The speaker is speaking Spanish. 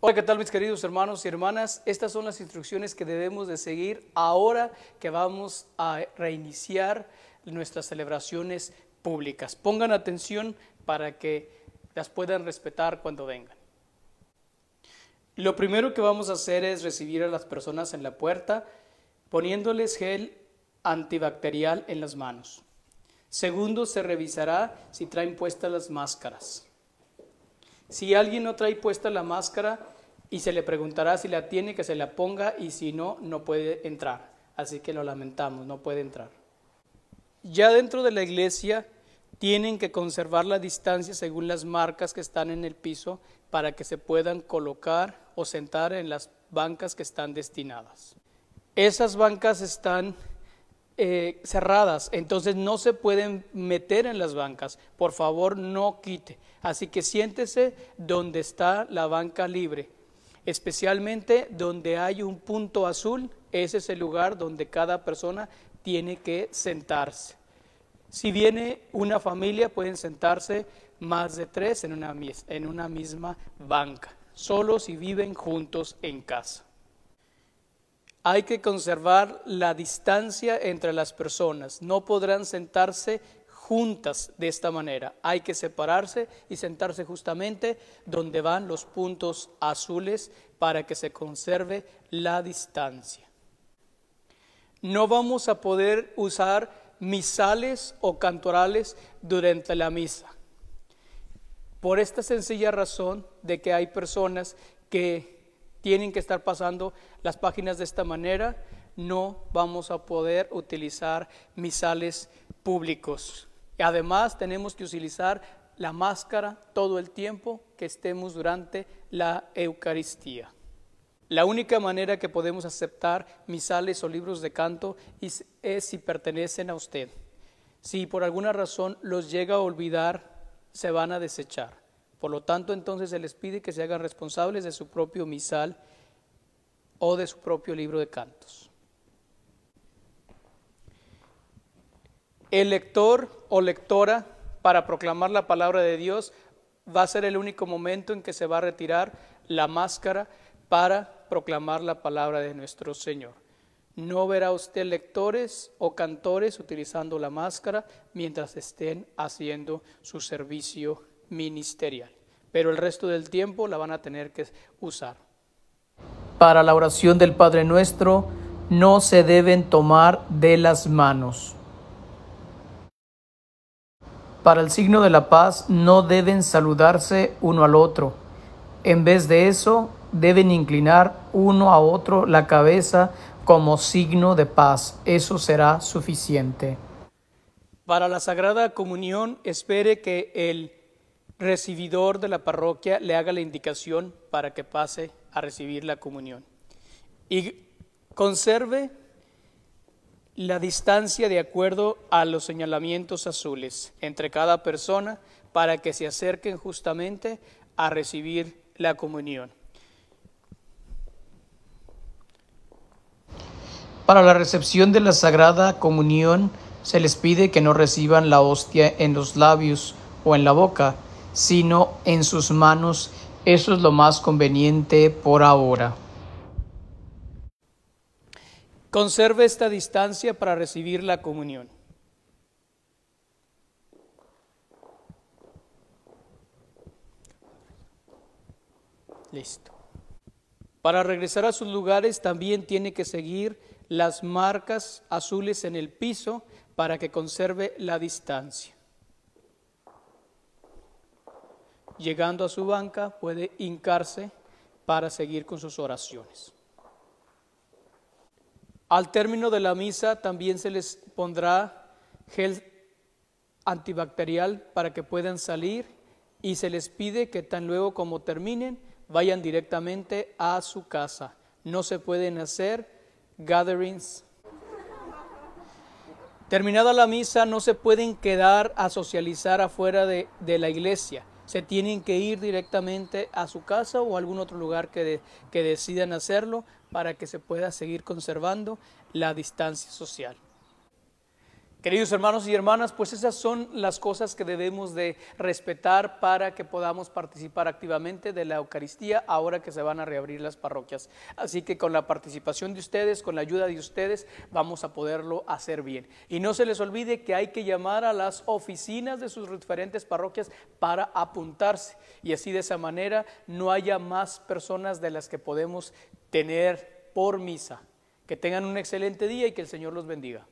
Hola, ¿qué tal mis queridos hermanos y hermanas? Estas son las instrucciones que debemos de seguir ahora que vamos a reiniciar nuestras celebraciones públicas. Pongan atención para que las puedan respetar cuando vengan. Lo primero que vamos a hacer es recibir a las personas en la puerta poniéndoles gel antibacterial en las manos. Segundo, se revisará si traen puestas las máscaras. Si alguien no trae puesta la máscara y se le preguntará si la tiene, que se la ponga y si no, no puede entrar. Así que lo lamentamos, no puede entrar. Ya dentro de la iglesia tienen que conservar la distancia según las marcas que están en el piso para que se puedan colocar o sentar en las bancas que están destinadas. Esas bancas están eh, cerradas, entonces no se pueden meter en las bancas. Por favor, no quite. Así que siéntese donde está la banca libre, especialmente donde hay un punto azul. Ese es el lugar donde cada persona tiene que sentarse. Si viene una familia, pueden sentarse más de tres en una, en una misma banca, solo si viven juntos en casa hay que conservar la distancia entre las personas. No podrán sentarse juntas de esta manera. Hay que separarse y sentarse justamente donde van los puntos azules para que se conserve la distancia. No vamos a poder usar misales o cantorales durante la misa. Por esta sencilla razón de que hay personas que tienen que estar pasando las páginas de esta manera, no vamos a poder utilizar misales públicos. además, tenemos que utilizar la máscara todo el tiempo que estemos durante la Eucaristía. La única manera que podemos aceptar misales o libros de canto es si pertenecen a usted. Si por alguna razón los llega a olvidar, se van a desechar. Por lo tanto, entonces se les pide que se hagan responsables de su propio misal o de su propio libro de cantos. El lector o lectora para proclamar la palabra de Dios va a ser el único momento en que se va a retirar la máscara para proclamar la palabra de nuestro Señor. No verá usted lectores o cantores utilizando la máscara mientras estén haciendo su servicio ministerial. Pero el resto del tiempo la van a tener que usar. Para la oración del Padre Nuestro no se deben tomar de las manos. Para el signo de la paz no deben saludarse uno al otro. En vez de eso, deben inclinar uno a otro la cabeza como signo de paz. Eso será suficiente. Para la Sagrada Comunión, espere que el recibidor de la parroquia le haga la indicación para que pase a recibir la comunión. Y conserve la distancia de acuerdo a los señalamientos azules entre cada persona para que se acerquen justamente a recibir la comunión. Para la recepción de la Sagrada Comunión se les pide que no reciban la hostia en los labios o en la boca, sino en sus manos. Eso es lo más conveniente por ahora. Conserve esta distancia para recibir la comunión. Listo. Para regresar a sus lugares también tiene que seguir las marcas azules en el piso para que conserve la distancia. llegando a su banca, puede hincarse para seguir con sus oraciones. Al término de la misa también se les pondrá gel antibacterial para que puedan salir y se les pide que tan luego como terminen vayan directamente a su casa. No se pueden hacer gatherings. Terminada la misa no se pueden quedar a socializar afuera de, de la iglesia se tienen que ir directamente a su casa o a algún otro lugar que, que decidan hacerlo para que se pueda seguir conservando la distancia social. Queridos hermanos y hermanas, pues esas son las cosas que debemos de respetar para que podamos participar activamente de la Eucaristía ahora que se van a reabrir las parroquias. Así que con la participación de ustedes, con la ayuda de ustedes, vamos a poderlo hacer bien. Y no se les olvide que hay que llamar a las oficinas de sus diferentes parroquias para apuntarse. Y así de esa manera no haya más personas de las que podemos tener por misa. Que tengan un excelente día y que el Señor los bendiga.